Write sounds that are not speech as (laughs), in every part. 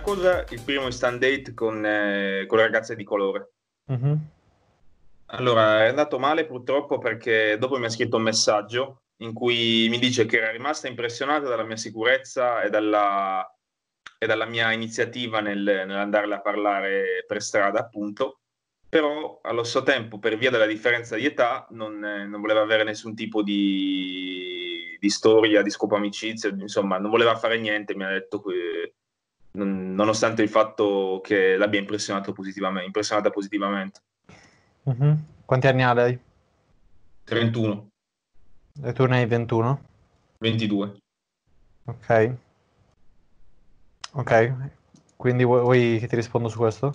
cosa, il primo instant date con, eh, con le ragazze di colore. Mm-hmm. Allora, è andato male purtroppo perché dopo mi ha scritto un messaggio in cui mi dice che era rimasta impressionata dalla mia sicurezza e dalla, e dalla mia iniziativa nel, nell'andarle a parlare per strada, appunto, però allo stesso tempo, per via della differenza di età, non, eh, non voleva avere nessun tipo di, di storia, di scopo amicizia, insomma, non voleva fare niente, mi ha detto che nonostante il fatto che l'abbia impressionato positivamente, impressionata positivamente. Mm-hmm. Quanti anni ha lei? 31. E tu ne hai 21? 22. Ok. Ok, quindi vuoi, vuoi che ti rispondo su questo?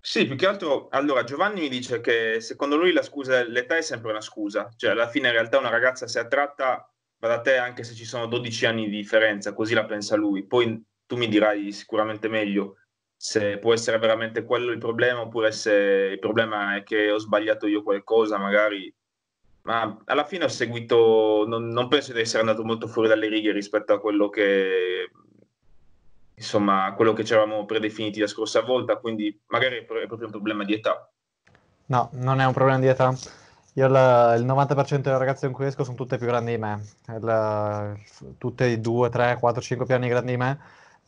Sì, più che altro, allora Giovanni mi dice che secondo lui la scusa, l'età è sempre una scusa, cioè alla fine in realtà una ragazza se attratta va da te anche se ci sono 12 anni di differenza, così la pensa lui, poi tu mi dirai sicuramente meglio se può essere veramente quello il problema oppure se il problema è che ho sbagliato io qualcosa magari ma alla fine ho seguito non, non penso di essere andato molto fuori dalle righe rispetto a quello che insomma quello che ci eravamo predefiniti la scorsa volta quindi magari è proprio un problema di età no non è un problema di età io la, il 90% delle ragazze con cui esco sono tutte più grandi di me la, tutte i 2, 3, 4, 5 piani grandi di me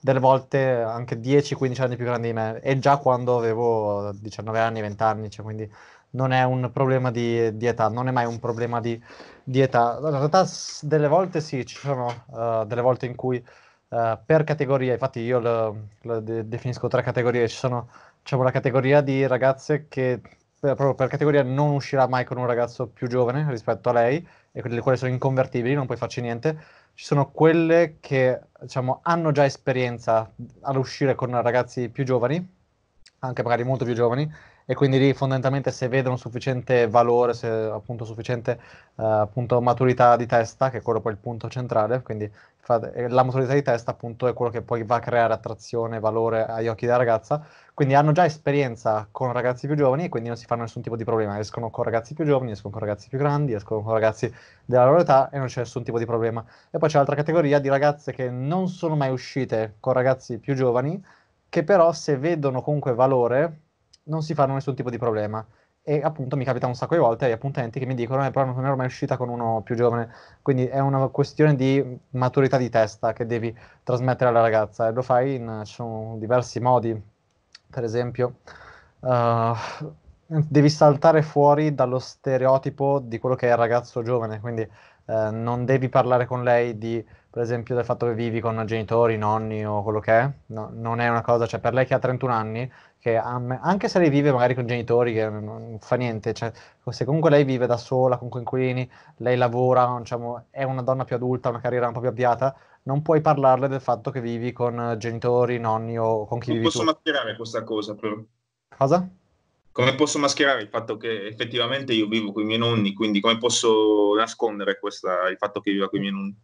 delle volte anche 10-15 anni più grandi di me e già quando avevo 19 anni, 20 anni, cioè, quindi non è un problema di, di, età, non è mai un problema di, di età. In realtà delle volte sì, ci sono uh, delle volte in cui uh, per categoria, infatti io lo, lo de- definisco tre categorie, ci sono diciamo, la categoria di ragazze che per, proprio per categoria non uscirà mai con un ragazzo più giovane rispetto a lei e quelle, quelle sono inconvertibili, non puoi farci niente ci sono quelle che diciamo, hanno già esperienza all'uscire con ragazzi più giovani, anche magari molto più giovani, e quindi lì fondamentalmente se vedono sufficiente valore, se appunto sufficiente eh, appunto maturità di testa, che è quello poi il punto centrale, quindi eh, la maturità di testa appunto è quello che poi va a creare attrazione, valore agli occhi della ragazza, quindi hanno già esperienza con ragazzi più giovani e quindi non si fanno nessun tipo di problema, escono con ragazzi più giovani, escono con ragazzi più grandi, escono con ragazzi della loro età e non c'è nessun tipo di problema. E poi c'è l'altra categoria di ragazze che non sono mai uscite con ragazzi più giovani, che però se vedono comunque valore non si fanno nessun tipo di problema. E appunto mi capita un sacco di volte gli appuntamenti che mi dicono: eh, però non ero mai uscita con uno più giovane. Quindi è una questione di maturità di testa che devi trasmettere alla ragazza. E lo fai in diversi modi. Per esempio, uh, devi saltare fuori dallo stereotipo di quello che è il ragazzo giovane. Quindi eh, non devi parlare con lei di, per esempio, del fatto che vivi con genitori, nonni o quello che è. No, non è una cosa, cioè per lei che ha 31 anni, che anche se lei vive magari con genitori che non fa niente, cioè, se comunque lei vive da sola, con coinquilini, lei lavora, diciamo, è una donna più adulta, una carriera un po' più avviata, non puoi parlarle del fatto che vivi con genitori, nonni o con chi non vivi posso tu. Non posso mascherare questa cosa però. Cosa? come posso mascherare il fatto che effettivamente io vivo con i miei nonni, quindi come posso nascondere questa, il fatto che viva con i miei nonni?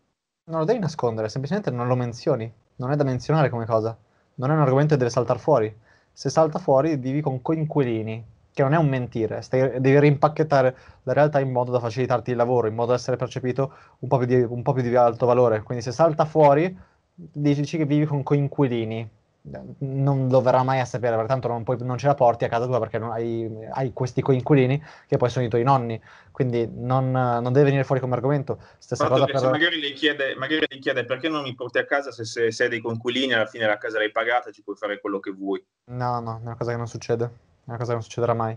Non lo devi nascondere, semplicemente non lo menzioni, non è da menzionare come cosa, non è un argomento che deve saltare fuori. Se salta fuori vivi con coinquilini, che non è un mentire, stai, devi rimpacchettare la realtà in modo da facilitarti il lavoro, in modo da essere percepito un po' più di, un po più di alto valore. Quindi se salta fuori dici che vivi con coinquilini, non lo verrà mai a sapere, pertanto non, puoi, non ce la porti a casa tua perché hai, hai, questi coinquilini che poi sono i tuoi nonni, quindi non, non deve venire fuori come argomento. Stessa cosa per... magari, gli chiede, magari lei chiede perché non mi porti a casa se, sei se dei coinquilini, alla fine la casa l'hai pagata, ci puoi fare quello che vuoi. No, no, è una cosa che non succede, è una cosa che non succederà mai.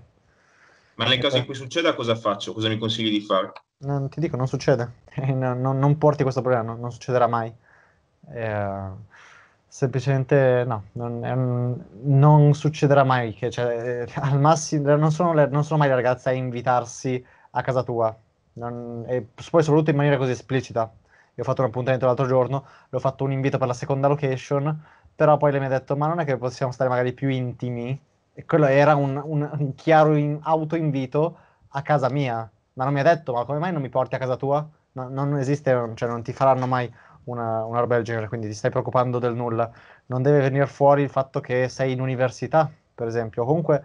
Ma nel eh, caso in eh. cui succeda cosa faccio? Cosa mi consigli di fare? Non, ti dico, non succede, (laughs) non, non porti questo problema, non, non succederà mai. Eh, semplicemente no, non, un, non succederà mai che cioè, eh, al massimo non sono, le, non sono, mai le ragazze a invitarsi a casa tua, non, e poi soprattutto in maniera così esplicita. Io ho fatto un appuntamento l'altro giorno, le ho fatto un invito per la seconda location, però poi lei mi ha detto ma non è che possiamo stare magari più intimi? E quello era un, un, un chiaro in, autoinvito a casa mia, ma non mi ha detto ma come mai non mi porti a casa tua? No, non esiste, cioè non ti faranno mai una, una roba del genere, quindi ti stai preoccupando del nulla. Non deve venire fuori il fatto che sei in università, per esempio, comunque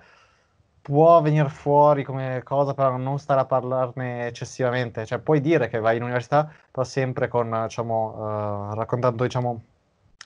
può venire fuori come cosa, però non stare a parlarne eccessivamente. Cioè, puoi dire che vai in università, però sempre con, eh, diciamo, uh, raccontando, diciamo,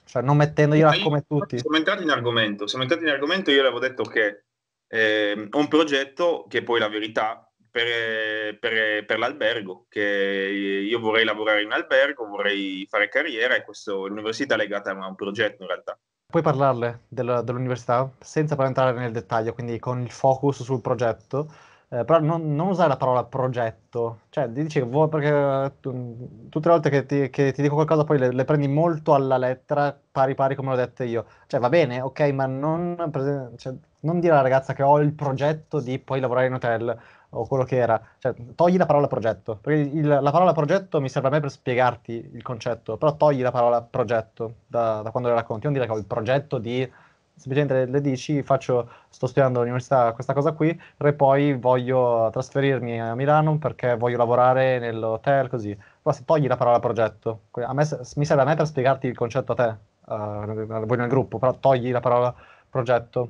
cioè non mettendo io come tutti. Siamo entrati in argomento, siamo entrati in argomento, io le avevo detto che eh, ho un progetto che poi la verità per, per, per, l'albergo, che io vorrei lavorare in albergo, vorrei fare carriera e questo, l'università è legata a un progetto in realtà. Puoi parlarle della, dell'università senza però entrare nel dettaglio, quindi con il focus sul progetto, eh, però non, non, usare la parola progetto, cioè dici che perché tu, tutte le volte che ti, che ti dico qualcosa poi le, le, prendi molto alla lettera pari pari come l'ho detto io, cioè va bene, ok, ma non, cioè, non dire alla ragazza che ho il progetto di poi lavorare in hotel o quello che era, cioè, togli la parola progetto, perché il, la parola progetto mi serve a me per spiegarti il concetto, però togli la parola progetto da, da quando le racconti, non dire che ho il progetto di, semplicemente le dici, faccio, sto studiando all'università questa cosa qui, e poi voglio trasferirmi a Milano perché voglio lavorare nell'hotel, così. Però se togli la parola progetto, a me, mi serve a me per spiegarti il concetto a te, uh, voi nel gruppo, però togli la parola progetto.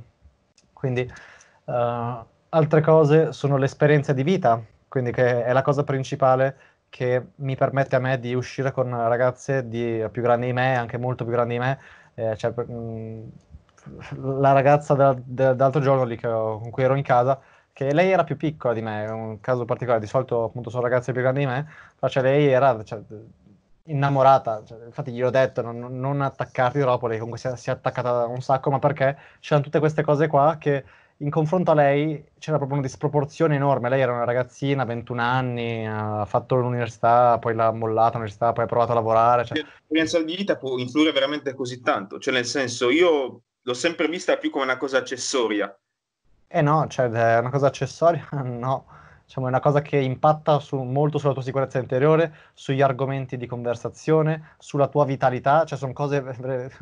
Quindi... Uh, Altre cose sono l'esperienza di vita, quindi che è la cosa principale che mi permette a me di uscire con ragazze di, più grandi di me, anche molto più grandi di me. Eh, cioè, mh, mm, la ragazza da, da, dall'altro giorno lì ho, con cui ero in casa, che lei era più piccola di me, è un caso particolare, di solito appunto sono ragazze più grandi di me, ma cioè, lei era cioè, innamorata, cioè, infatti gli ho detto non, non attaccarti troppo, lei comunque si è, si è attaccata un sacco, ma perché c'erano tutte queste cose qua che in confronto a lei c'era proprio una disproporzione enorme. Lei era una ragazzina, 21 anni, ha fatto l'università, poi l'ha mollata l'università, poi ha provato a lavorare. Cioè... L'esperienza di vita può influire veramente così tanto. Cioè, nel senso, io l'ho sempre vista più come una cosa accessoria. Eh no, cioè, una cosa accessoria, (laughs) no diciamo, è una cosa che impatta su, molto sulla tua sicurezza interiore, sugli argomenti di conversazione, sulla tua vitalità, cioè sono cose,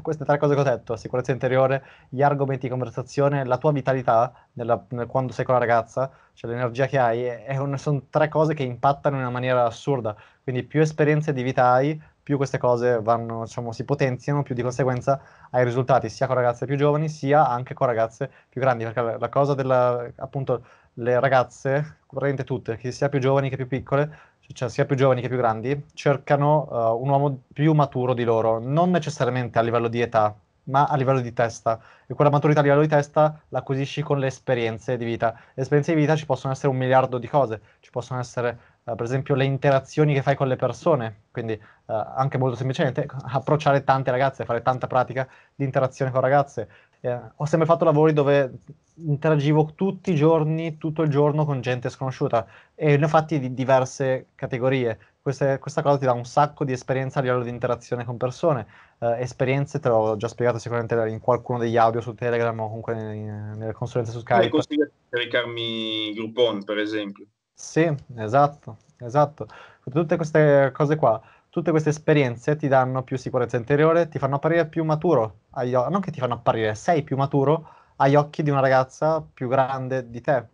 queste tre cose che ho detto, la sicurezza interiore, gli argomenti di conversazione, la tua vitalità nella, nel, quando sei con la ragazza, cioè l'energia che hai, è, è sono tre cose che impattano in una maniera assurda, quindi più esperienze di vita hai, più queste cose vanno, diciamo, si potenziano, più di conseguenza hai risultati sia con ragazze più giovani, sia anche con ragazze più grandi, perché la cosa della, appunto, le ragazze, praticamente tutte, che sia più giovani che più piccole, cioè, cioè sia più giovani che più grandi, cercano uh, un uomo più maturo di loro, non necessariamente a livello di età, ma a livello di testa. E quella maturità a livello di testa l'acquisisci con le esperienze di vita. Le esperienze di vita ci possono essere un miliardo di cose, ci possono essere uh, per esempio le interazioni che fai con le persone, quindi uh, anche molto semplicemente approcciare tante ragazze, fare tanta pratica di interazione con ragazze, eh, ho sempre fatto lavori dove interagivo tutti i giorni, tutto il giorno con gente sconosciuta e ne ho fatti di diverse categorie. Queste, questa cosa ti dà un sacco di esperienza a livello di interazione con persone. Eh, esperienze te l'ho già spiegato sicuramente in qualcuno degli audio su Telegram o comunque in, nelle consulenze su Skype. Mi consiglio di caricarmi Groupon, per esempio. Sì, esatto, esatto. Tutte queste cose qua tutte queste esperienze ti danno più sicurezza interiore, ti fanno apparire più maturo, agli, non che ti fanno apparire, sei più maturo agli occhi di una ragazza più grande di te,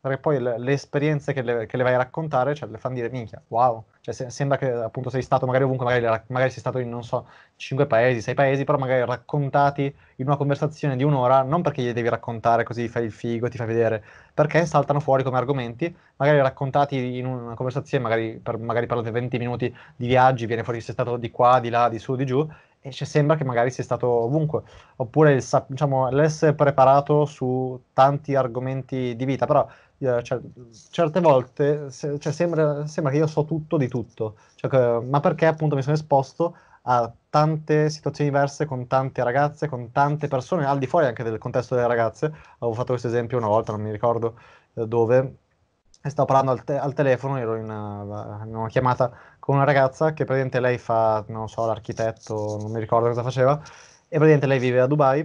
perché poi le, le esperienze che le, che le, vai a raccontare cioè, le fanno dire minchia, wow, cioè, se, sembra che appunto sei stato magari ovunque, magari, magari, sei stato in, non so, cinque paesi, sei paesi, però magari raccontati in una conversazione di un'ora, non perché gli devi raccontare così fai il figo, ti fai vedere, perché saltano fuori come argomenti, magari raccontati in una conversazione, magari, per, magari parlate 20 minuti di viaggi, viene fuori se è stato di qua, di là, di su, di giù, e ci sembra che magari sia stato ovunque, oppure il, diciamo, l'essere preparato su tanti argomenti di vita, però eh, cioè, certe volte se, cioè, sembra, sembra, che io so tutto di tutto, cioè, che, ma perché appunto mi sono esposto a tante situazioni diverse con tante ragazze, con tante persone, al di fuori anche del contesto delle ragazze, avevo fatto questo esempio una volta, non mi ricordo eh, dove, e eh, stavo parlando al, te- al telefono, ero in una, eh, in una chiamata con una ragazza che praticamente lei fa, non so, l'architetto, non mi ricordo cosa faceva, e praticamente lei vive a Dubai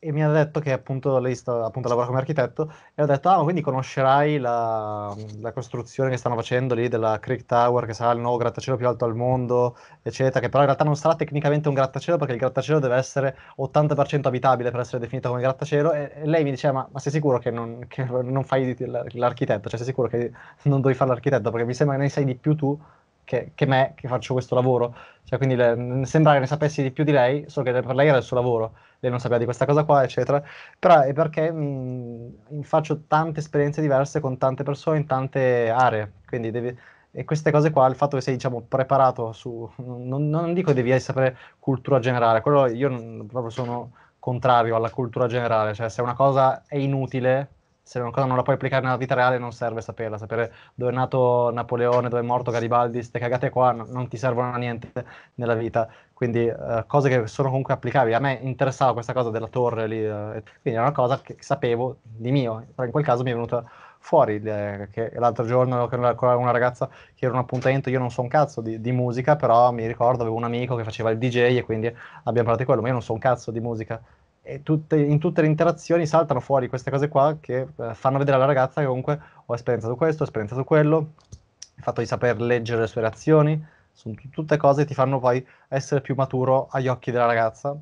e mi ha detto che appunto lei sta, appunto lavora come architetto e ho detto ah quindi conoscerai la, la, costruzione che stanno facendo lì della Creek Tower che sarà il nuovo grattacielo più alto al mondo eccetera che però in realtà non sarà tecnicamente un grattacielo perché il grattacielo deve essere 80% abitabile per essere definito come grattacielo e, e lei mi diceva ah, ma, ma sei sicuro che non, che non, fai l'architetto cioè sei sicuro che non devi fare l'architetto perché mi sembra che ne sai di più tu che, che, me che faccio questo lavoro. Cioè, quindi le, sembra che ne sapessi di più di lei, solo che per lei era il suo lavoro, lei non sapeva di questa cosa qua, eccetera. Però è perché mh, faccio tante esperienze diverse con tante persone in tante aree. Quindi devi, e queste cose qua, il fatto che sei diciamo, preparato su... Non, non dico devi sapere cultura generale, quello io non, proprio sono contrario alla cultura generale, cioè se una cosa è inutile se una cosa non la puoi applicare nella vita reale non serve saperla, sapere dove è nato Napoleone, dove è morto Garibaldi, queste cagate qua no, non ti servono a niente nella vita, quindi eh, cose che sono comunque applicabili. A me interessava questa cosa della torre lì, eh, quindi era una cosa che sapevo di mio, però in quel caso mi è venuta fuori eh, che l'altro giorno con una ragazza che era un appuntamento, io non so un cazzo di, di, musica, però mi ricordo avevo un amico che faceva il DJ e quindi abbiamo parlato di quello, ma io non so un cazzo di musica tutte, in tutte le interazioni saltano fuori queste cose qua che eh, fanno vedere alla ragazza che comunque ho esperienza su questo, ho esperienza su quello, il fatto di saper leggere le sue reazioni, sono t- tutte cose che ti fanno poi essere più maturo agli occhi della ragazza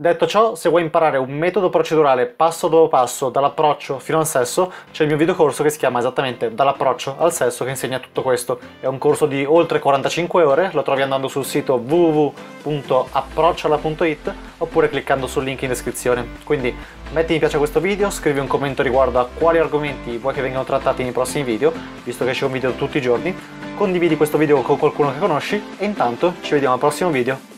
Detto ciò, se vuoi imparare un metodo procedurale passo dopo passo, dall'approccio fino al sesso, c'è il mio videocorso che si chiama esattamente Dall'approccio al sesso che insegna tutto questo. È un corso di oltre 45 ore, lo trovi andando sul sito www.approcciala.it oppure cliccando sul link in descrizione. Quindi metti mi piace a questo video, scrivi un commento riguardo a quali argomenti vuoi che vengano trattati nei prossimi video, visto che c'è un video tutti i giorni, condividi questo video con qualcuno che conosci e intanto ci vediamo al prossimo video.